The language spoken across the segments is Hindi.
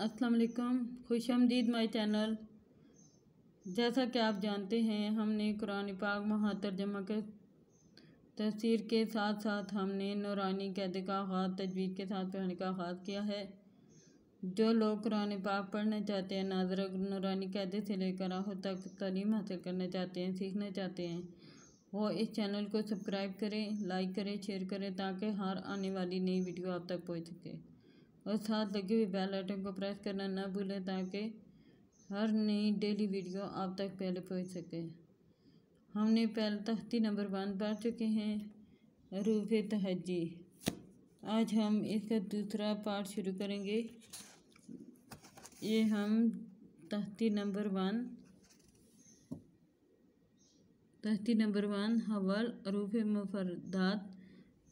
असलकम खुश आमदीद माई चैनल जैसा कि आप जानते हैं हमने कुरान पाक महातरजमा के तस्र के साथ साथ हमने नौरानी कैद का आगाज़ तजवीज़ के साथ पढ़ने का आगाज़ किया है जो लोग कुरान पाक पढ़ना चाहते हैं नाजर नौरानी कैदे से लेकर आहो तक तलीम हासिल करना चाहते हैं सीखना चाहते हैं वो इस चैनल को सब्सक्राइब करें लाइक करें शेयर करें ताकि हर आने वाली नई वीडियो आप तक पहुँच सके और साथ लगे हुए बेल आइटन को प्रेस करना ना भूलें ताकि हर नई डेली वीडियो आप तक पहले पहुंच सके हमने पहले तख्ती नंबर वन पढ़ चुके हैं रूफ तहजी आज हम इसका दूसरा पार्ट शुरू करेंगे ये हम तख्ती नंबर वन तख्ती नंबर वन हवल रूफ मफरदात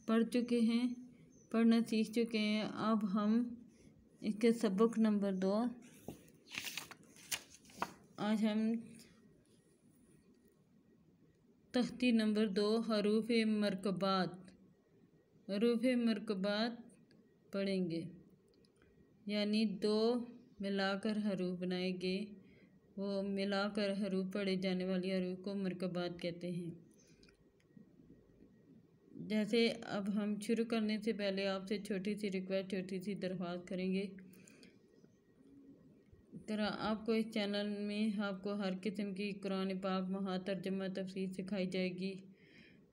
पढ़ चुके हैं पढ़ना सीख चुके हैं अब हम इसके सबक नंबर दो आज हम तख्ती नंबर दो हरूफ मरकबात हरूफ मरकबात पढ़ेंगे यानी दो मिलाकर हरूफ बनाएंगे वो मिलाकर हरूफ पढ़े जाने वाली हरूफ को मरकबात कहते हैं जैसे अब हम शुरू करने से पहले आपसे छोटी सी रिक्वेस्ट छोटी सी दरख्वास्त करेंगे आपको इस चैनल में आपको हर किस्म की कुरान पाक महातरजमा तफसीर सिखाई जाएगी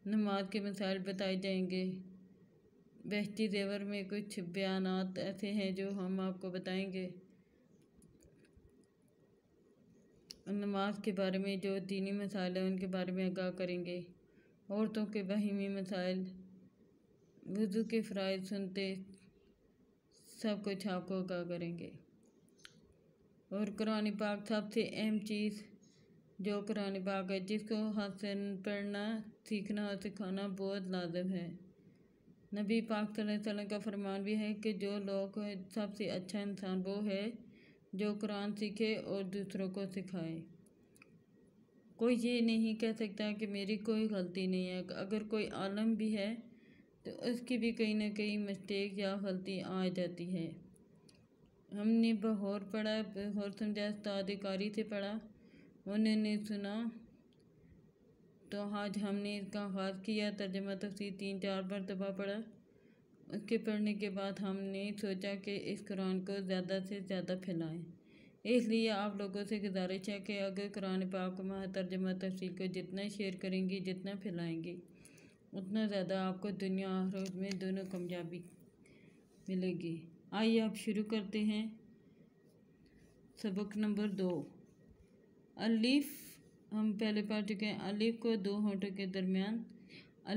नमाज के मसाइल बताए जाएंगे बहती जेवर में कुछ बयान ऐसे हैं जो हम आपको बताएंगे नमाज के बारे में जो दीनी मसाइल हैं उनके बारे में आगाह करेंगे औरतों के बहिमी मसाइल वजू के फ़रज़ सुनते सब कुछ आपको अगा करेंगे और कुरान पाक सबसे अहम चीज़ जो कुरान पाक है जिसको हसन पढ़ना सीखना और सिखाना बहुत लाजम है नबी पाक वसल्लम का फरमान भी है कि जो लोग सबसे अच्छा इंसान वो है जो कुरान सीखे और दूसरों को सिखाए कोई ये नहीं कह सकता कि मेरी कोई गलती नहीं है अगर कोई आलम भी है तो उसकी भी कहीं ना कहीं मिस्टेक या गलती आ जाती है हमने बहौर पढ़ा बहौर समझा उस्तादकारी से पढ़ा उन्होंने सुना तो आज हमने इसका आगाज़ किया तर्जमा तफसी तीन चार बार दबा पढ़ा उसके पढ़ने के बाद हमने सोचा कि इस कुरान को ज़्यादा से ज़्यादा फैलाएं इसलिए आप लोगों से गुजारिश है कि अगर कुरान पाक में तर्जमा तफसील को जितना शेयर करेंगी जितना फैलाएंगी उतना ज़्यादा आपको दुनिया और में दोनों कामयाबी मिलेगी आइए आप शुरू करते हैं सबक नंबर दो अलिफ हम पहले पढ़ चुके हैं अलिफ को दो होटों के दरमियान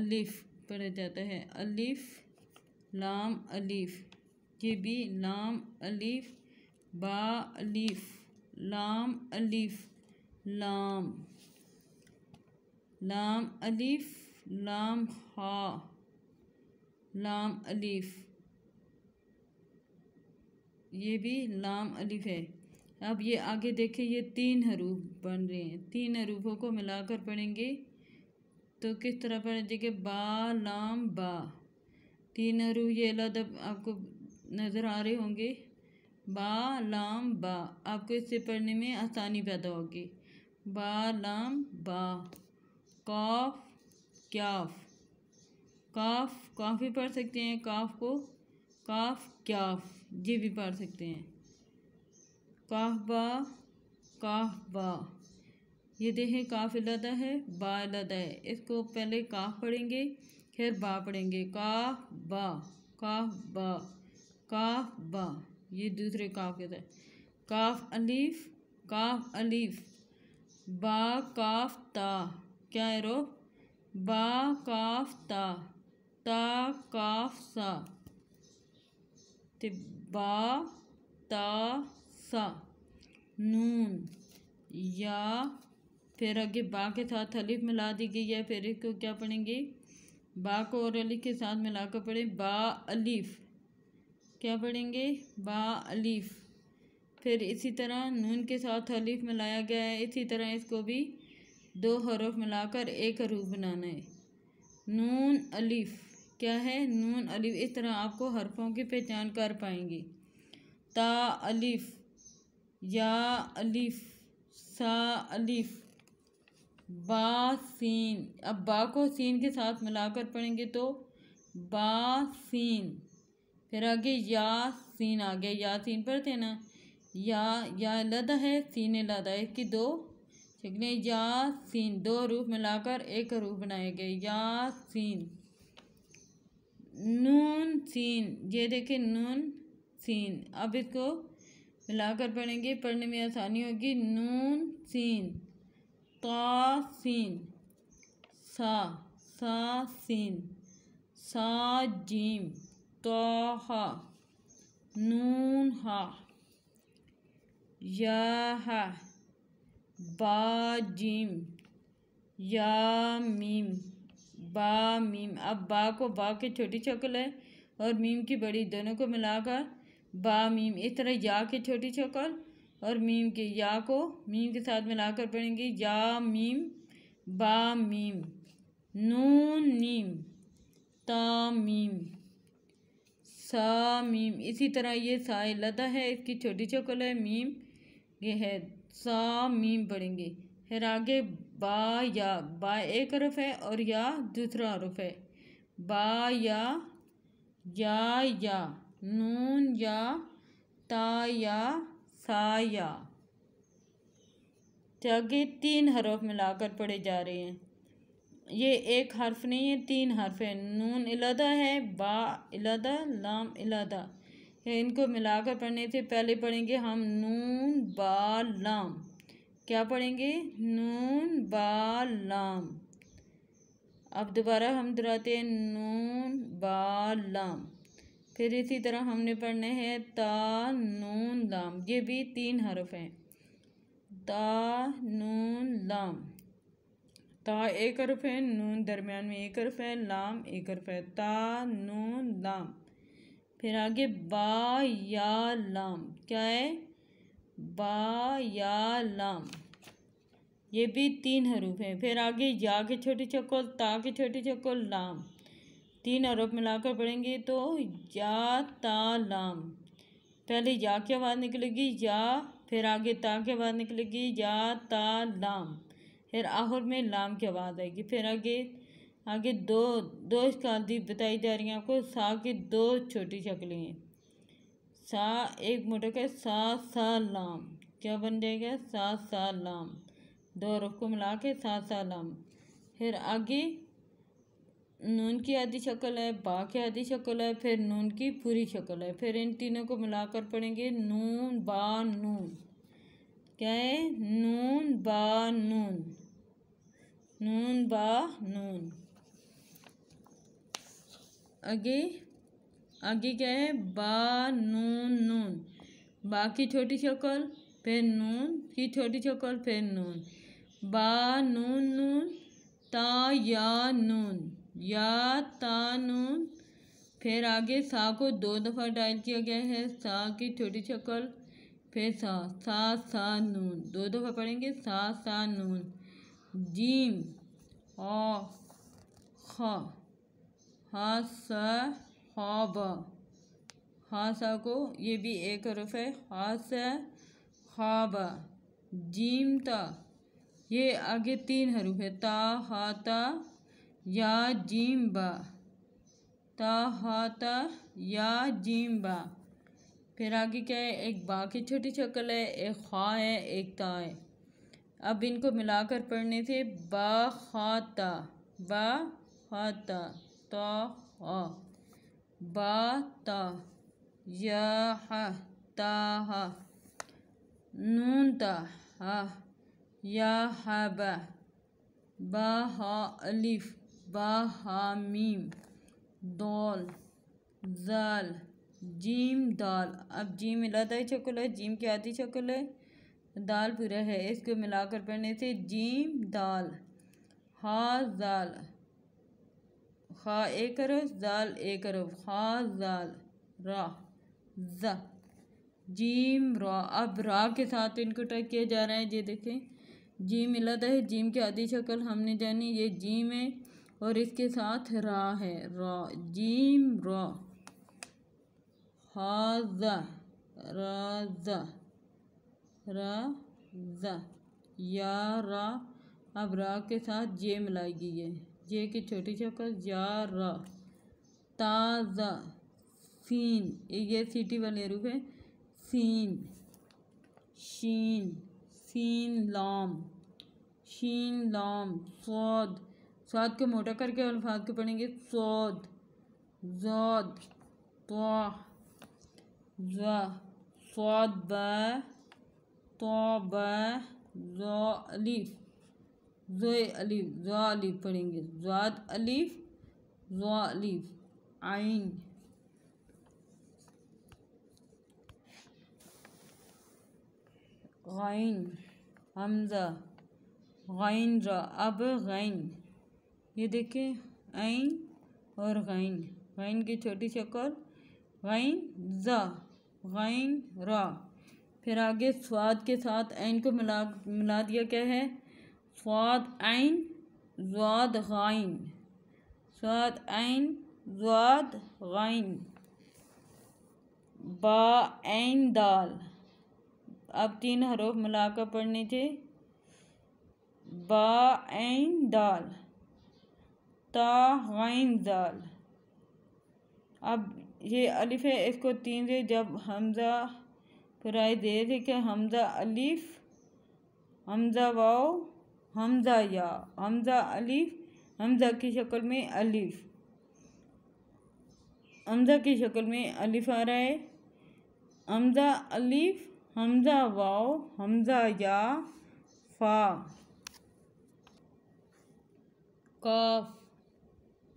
अलिफ पढ़ा जाता है अलिफ लाम अलिफ ये भी लाम अलिफ बा अलीफ लाम अलीफ लाम लाम अलीफ लाम हा लाम अलीफ ये भी लाम अलीफ है अब ये आगे देखें ये तीन हरूफ बन रहे हैं तीन हरूफों को मिलाकर पढ़ेंगे तो किस तरह पढ़ें देखिए बा लाम बा तीन हरूफ ये अलग आपको नज़र आ रहे होंगे बा लाम बा आपको इससे पढ़ने में आसानी पैदा होगी बा लाम बा काफ क्याफ काफ काफ भी पढ़ सकते हैं काफ को काफ क्याफ ये भी पढ़ सकते हैं काफ बा काफ बा ये देखें काफ इलादा है बा इलादा है इसको पहले काफ पढ़ेंगे फिर बा पढ़ेंगे काफ बा काफ बा काफ बा ये दूसरे काफ के तरह काफ अलीफ काफ अलीफ बा काफ ता क्या है रो बा काफ ता ता काफ सा ते बा ता सा नून या फिर आगे बा के साथ अलीफ मिला दी गई है फिर इसको क्या पढ़ेंगे बा को और अलीफ के साथ मिलाकर पढ़ें बा अलीफ क्या पढ़ेंगे बा अलीफ फिर इसी तरह नून के साथ अलीफ मिलाया गया है इसी तरह इसको भी दो हरफ मिलाकर एक हरूफ बनाना है नून अलीफ क्या है नून अलीफ इस तरह आपको हरफों की पहचान कर पाएंगे ता अलीफ या अलीफ सा अलीफ बा सीन अब बा को सीन के साथ मिलाकर पढ़ेंगे तो बा सीन फिर आगे या सीन आ गया या सीन पर थे ना या या लदा है सीन लदा है इसकी दो शक्लें या सीन दो रूप मिलाकर एक रूप बनाए गए या सीन नून सीन ये देखें नून सीन अब इसको मिलाकर पढ़ेंगे पढ़ने में आसानी होगी नून सीन ता सीन सा सा सीन सा जीम नून हा या हा बा या मीम बा मीम अब बा को बा की छोटी शक्ल है और मीम की बड़ी दोनों को मिलाकर बा मीम इस तरह या की छोटी शक्ल और मीम के या को मीम के साथ मिलाकर पढ़ेंगे या मीम बा मीम नून नीम तामीम सा मीम इसी तरह ये सा लदा है इसकी छोटी चौकल है मीम ये है सा मीम बढ़ेंगे फिर आगे बा या बा एक हरफ है और या दूसरा हरफ है बा या या या नून या ता या सा या तो आगे तीन हरफ मिलाकर पढ़े जा रहे हैं ये एक हर्फ नहीं है तीन हर्फ है नून इलादा है बा इलादा लाम इलादा इनको मिलाकर पढ़ने थे पहले पढ़ेंगे हम नून बा लाम क्या पढ़ेंगे नून बा लाम अब दोबारा हम दोहराते हैं नून बा लाम फिर इसी तरह हमने पढ़ने हैं ता नून लाम ये भी तीन हर्फ हैं ता नून लाम ता एक अरफ है नून दरमियान में एक अरफ है लाम एक अरफ है ता नून लाम फिर आगे बा या लाम क्या है बा या लाम ये भी तीन हरूफ हैं फिर आगे या के छोटे चकोल ता के छोटे चकोल लाम तीन हरूफ मिलाकर पढ़ेंगे तो या ता लाम पहले या की आवाज़ निकलेगी या फिर आगे ता के आवाज़ निकलेगी या ता लाम फिर आहुर में लाम की आवाज़ आएगी फिर आगे आगे दो दो इसकादी बताई जा रही है आपको सा की दो छोटी शक्लें हैं सा एक मोटक है सा सा लाम क्या बन जाएगा सा सा लाम दो रुख को मिला के सा सा लाम फिर आगे नून की आधी शक्ल है बा की आधी शक्ल है फिर नून की पूरी शक्ल है फिर इन तीनों को मिलाकर पढ़ेंगे नून बा नून क्या है नून बा नून नून बा नून आगे आगे क्या है बा नून नून बा की छोटी शक्ल फिर नून की छोटी शक्ल फिर नून बा नून नून ता या नून या ता नून फिर आगे सा को दो दफ़ा डायल किया गया है सा की छोटी शक्ल फिर सा सा सा नून दो दफ़ा पढ़ेंगे सा सा नून जीम अ ख हाँ। हासा हाँ हाँ खाब हासा को ये भी एक हरफ है हास हब जीम त ये आगे तीन हरूफ है ता हाता या जीम बा ता हाता या जीम बा फिर आगे क्या है एक बा की छोटी शक्ल है एक खा है एक ता है अब इनको मिलाकर पढ़ने थे बाता बाता बा तो हा नून ता या बा अलिफ बा मीम दौल जाल जीम दाल अब जीम मिलाता है शक्ल है जीम की आती शक्ल है दाल पूरा है इसको मिलाकर पढ़ने से जीम दाल हा जाल खा एक अरब जाल एक अरफ खा जाल रा जीम रा अब रा के साथ इनको टक किया जा रहा है ये देखें जीम मिलाता है जीम की आधी शक्ल हमने जानी ये जीम है और इसके साथ रा है रा जीम रा हाजा राजा रा या रा अब रा के साथ जे मिलाई गई है जे की छोटी शक्ल या रा ताज़ा सीन ये सीटी वाले रूप है सीन शीन सीन लाम शीन लाम सौद सौद को मोटा करके अल्फाज के पढ़ेंगे सौद जौद स्वाद सौद तोबलीफ जोलीफ जोलीफ पढ़ेंगे जवाद अलीफ जोलीफ आइन गाइन हमजा गाइन रा अब गाइन ये देखें आइन और गाइन गाइन की छोटी शक्ल गाइन ज़ा गाइन रा फिर आगे स्वाद के साथ ऐन को मिला मिला दिया क्या है स्वाद ऐन स्वाद गाइन स्वाद ऐन स्वाद गाइन बा ऐन दाल अब तीन हरूफ मिलाकर पढ़ने थे बा ऐन दाल ता गाइन दाल अब ये अलिफ है इसको तीन से जब हमज़ा कराई दे देखिए हमजा अलीफ हमजा वाओ हमजा या हमजा अलीफ हमजा की शक्ल में अलीफ हमजा की शक्ल में अलीफ आ रहा है हमजा अलीफ हमजा वाओ हमजा या फा काफ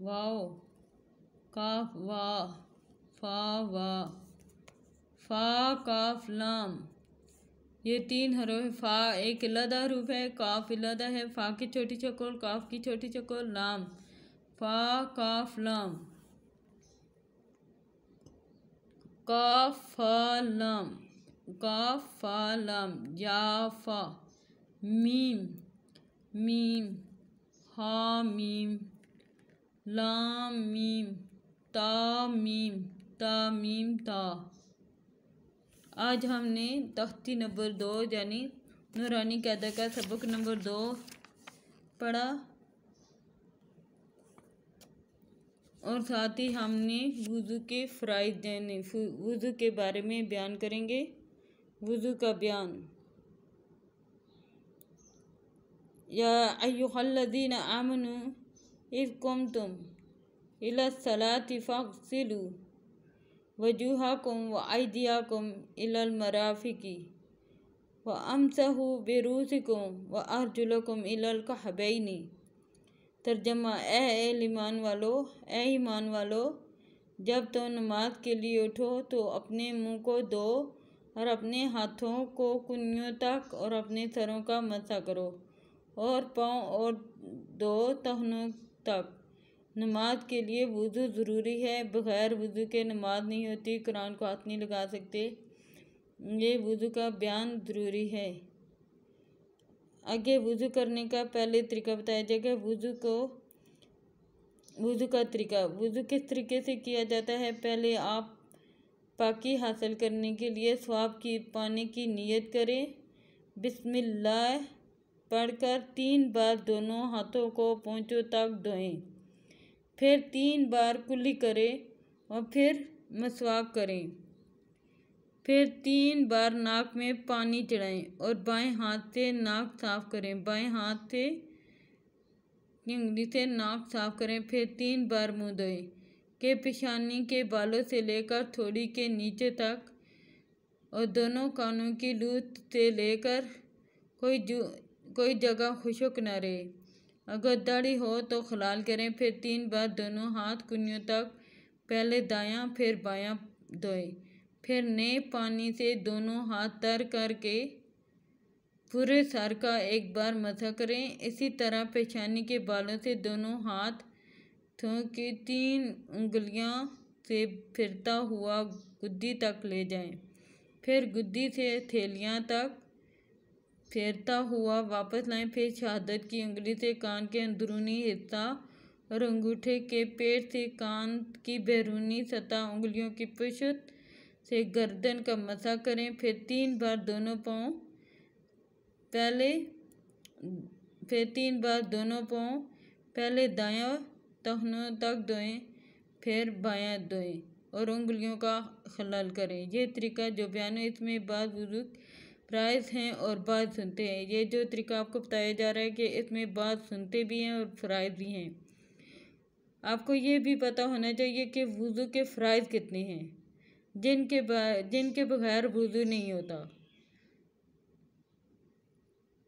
वाओ काफ वा फा वा फ़ा काफ लाम ये तीन है फ़ा एक लदा हरूफ है काफ लदा है फ़ा की छोटी चकोर काफ की छोटी चकोर लाम फ़ा काफ लाम काफ फा लाम काफ फा लाम फा मीम मीम हा मीम लाम मीम ता मीम ता मीम ता आज हमने तख्ती नंबर दो यानी नूरानी कैदा का सबक नंबर दो पढ़ा और साथ ही हमने वज़ू के फ़राइज यानी वज़ू के बारे में बयान करेंगे वज़ू का बयान या अयुल्लिन आमन इस कम तुम इला सलातिफ़ासिलू वजूहकुम व अदियाकुम इलमराफ़िकी व अमसहु बेरूसकुम व अरजुलकुम इलकहबैनी तर्जमा ए ईमान वालो ए ईमान वालो जब तो नमाज के लिए उठो तो अपने मुंह को दो और अपने हाथों को कुनियों तक और अपने सरों का मसा करो और पाँव और दो तहनों तक नमाज के लिए वज़ू ज़रूरी है बग़ैर वज़ू के नमाज नहीं होती कुरान को हाथ नहीं लगा सकते ये वज़ू का बयान ज़रूरी है आगे वज़ू करने का पहले तरीका बताया जाएगा वज़ू को वज़ू का तरीका वज़ू किस तरीके से किया जाता है पहले आप पाकि हासिल करने के लिए स्वाब की पाने की नीयत करें बिस्मिल्लाह पढ़कर तीन बार दोनों हाथों को पहुँचों तक धोएं फिर तीन बार कुल्ली करें और फिर मसवाक करें फिर तीन बार नाक में पानी चढ़ाएं और बाएं हाथ से नाक साफ करें बाएं हाथ से उंगली से नाक साफ करें फिर तीन बार मुँह धोएं के पेशानी के बालों से लेकर थोड़ी के नीचे तक और दोनों कानों की लूत से लेकर कोई जो कोई जगह खुशक न रहे अगर दाढ़ी हो तो खलाल करें फिर तीन बार दोनों हाथ कुनियों तक पहले दाया फिर बाया धोएं फिर नए पानी से दोनों हाथ तर करके पूरे सर का एक बार मथा करें इसी तरह पेशानी के बालों से दोनों हाथ थों की तीन उंगलियां से फिरता हुआ गुद्दी तक ले जाएं फिर गुद्दी से थैलियाँ तक फेरता हुआ वापस लाएं फिर शहादत की उंगली से कान के अंदरूनी हिस्सा और अंगूठे के पेड़ से कान की बैरूनी सतह उंगलियों की पुशत से गर्दन का मसा करें फिर तीन बार दोनों पाँव पहले फिर तीन बार दोनों पाँव पहले दायां तहनों तक धोएं फिर बायां धोएं और उंगलियों का खलल करें यह तरीका जो बयान इसमें बाद बुजुर्ग प्राइस हैं और बात सुनते हैं ये जो तरीका आपको बताया जा रहा है कि इसमें बात सुनते भी हैं और फ़्राइज़ भी हैं आपको ये भी पता होना चाहिए कि वज़ू के फ़्राइज़ कितने हैं जिनके जिनके बगैर वज़ू नहीं होता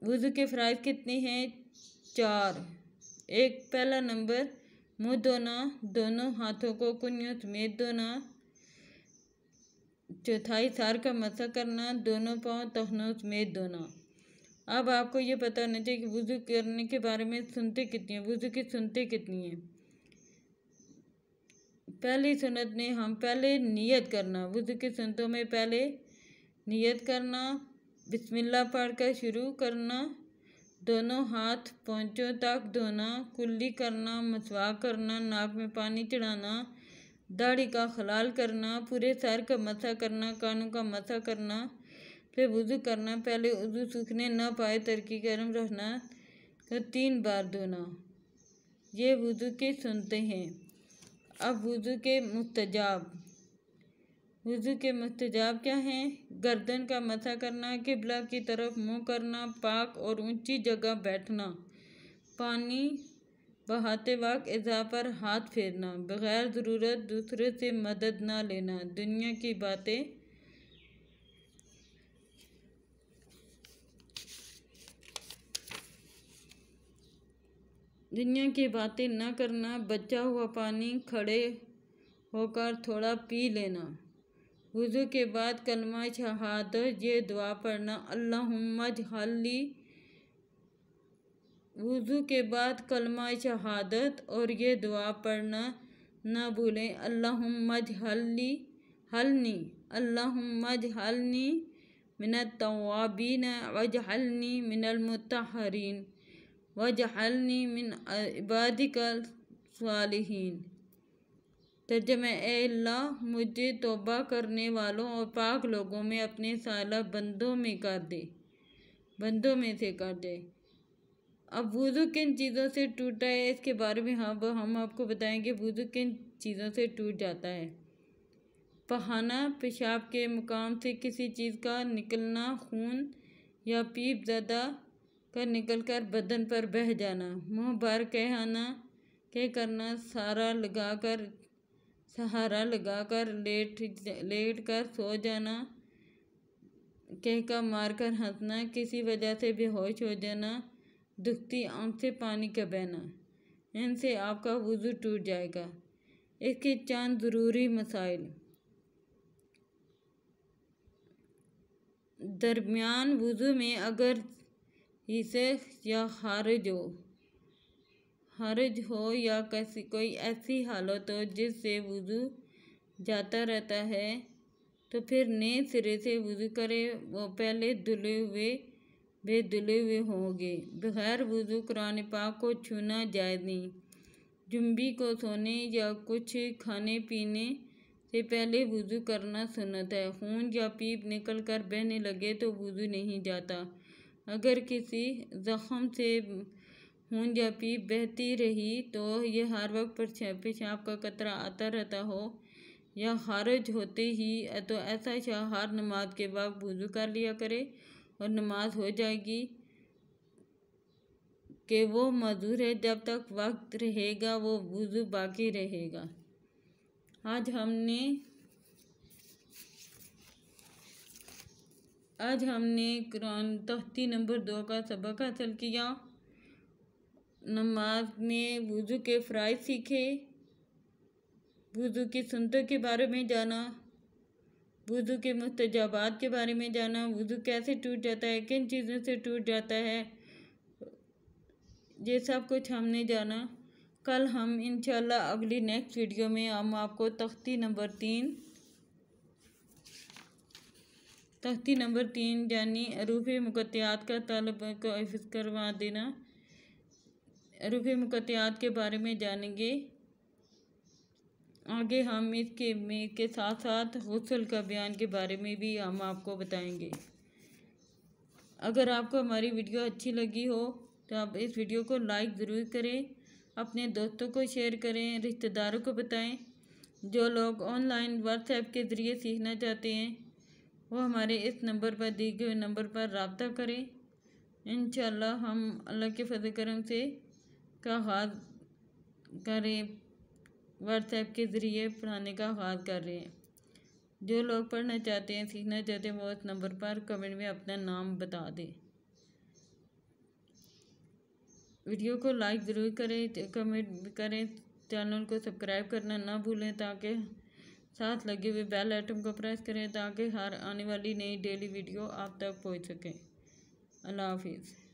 वज़ू के फ़्राइज़ कितने हैं चार एक पहला नंबर मुँह धोना दोनों हाथों को कुनियों समेत धोना चौथाई सार का मसा करना दोनों पाँव तहनों समेत दोना अब आपको ये पता होना चाहिए कि वज़ू करने के बारे में सुनते कितनी हैं वज़ू की सुनते कितनी हैं पहली सुनत में हम पहले नियत करना वज़ू की सुनतों में पहले नियत करना बिस्मिल्लाह पढ़कर शुरू करना दोनों हाथ पहुँचों तक धोना कुल्ली करना मसवा करना नाक में पानी चढ़ाना दाढ़ी का खलाल करना पूरे सर का मसा करना कानों का मसा करना फिर वज़ू करना पहले वज़ू सूखने ना पाए तरकी गर्म रखना तो तीन बार धोना ये वज़ू के सुनते हैं अब वज़ू के मुस्तजाब वज़ू के मुस्तजाब क्या हैं गर्दन का मथा करना किबला की तरफ मुंह करना पाक और ऊंची जगह बैठना पानी बहाते वक्त इज़ा पर हाथ फेरना बग़ैर ज़रूरत दूसरे से मदद ना लेना दुनिया की बातें दुनिया की बातें ना करना बचा हुआ पानी खड़े होकर थोड़ा पी लेना वज़ू के बाद कलमा शहादत ये दुआ पढ़ना अल्लाह हल्ली वज़ू के बाद कलमा शहादत और ये दुआ पढ़ना ना भूलें अल्लाह मज हलनी हलनी अल्लाह मज हलनी मिनतवाबीन वजहलनी मिनलमतहरीन वजहलनी मिन इबादिकल सालहीन तर्जम अल्लाह मुझे तोबा करने वालों और पाक लोगों में अपने साला बंदों में कर दे बंदों में से कर दे अब वज़ू किन चीज़ों से टूटा है इसके बारे में हम हाँ, हम आपको बताएंगे वज़ू किन चीज़ों से टूट जाता है पहाना पेशाब के मुकाम से किसी चीज़ का निकलना खून या पीप ज़्यादा का निकल कर बदन पर बह जाना मुँह भर कहाना के करना सारा लगा कर सहारा लगा कर लेट लेट कर सो जाना कहका मार कर हंसना किसी वजह से बेहोश हो जाना दुखती आँख से पानी का बहना इनसे आपका वजू टूट जाएगा इसके चंद ज़रूरी मसाइल दरमियान वजू में अगर हिसे या खारिज हो खारिज हो या कैसी कोई ऐसी हालत हो जिससे वजू जाता रहता है तो फिर नए सिरे से वजू करें वो पहले धुले हुए वे दुले हुए होंगे बगैर वजू कुरान पाक को छूना जाए नहीं जुम्बी को सोने या कुछ खाने पीने से पहले वजू करना सुनत है खून या पीप निकल कर बहने लगे तो वजू नहीं जाता अगर किसी जख्म से खून या पीप बहती रही तो यह हर वक्त पर पेशाब का कतरा आता रहता हो या खारज होते ही तो ऐसा शाह हर नमाज के बाद वजू कर लिया करे और नमाज हो जाएगी कि वो मजदूर है जब तक वक्त रहेगा वो वज़ू बाकी रहेगा आज हमने आज हमने कुरान तख्ती नंबर दो का सबक हासिल किया नमाज में वज़ू के फ़्राइज़ सीखे वज़ू की सुनतों के बारे में जाना वुदू के मुस्तजाबात के बारे में जाना वुदू कैसे टूट जाता है किन चीज़ों से टूट जाता है ये सब कुछ हमने जाना कल हम इन अगली नेक्स्ट वीडियो में हम आपको तख्ती नंबर तीन तख्ती नंबर तीन यानी अरूफ मुकत्यात का तलब को करवा देना अरूफ मुकत्यात के बारे में जानेंगे आगे हामिद के में के साथ साथ गसल का बयान के बारे में भी हम आपको बताएंगे अगर आपको हमारी वीडियो अच्छी लगी हो तो आप इस वीडियो को लाइक ज़रूर करें अपने दोस्तों को शेयर करें रिश्तेदारों को बताएं जो लोग ऑनलाइन व्हाट्सएप के ज़रिए सीखना चाहते हैं वो हमारे इस नंबर पर दिए गए नंबर पर रबता करें इन हम अल्लाह के फजल करम से का हाथ करें व्हाट्सएप के ज़रिए पढ़ाने का आगाज़ कर रहे हैं जो लोग पढ़ना चाहते हैं सीखना चाहते हैं वो इस नंबर पर कमेंट में अपना नाम बता दें वीडियो को लाइक ज़रूर करें कमेंट करें चैनल को सब्सक्राइब करना ना भूलें ताकि साथ लगे हुए बेल आइटम को प्रेस करें ताकि हर आने वाली नई डेली वीडियो आप तक पहुंच सके अल्लाह हाफिज़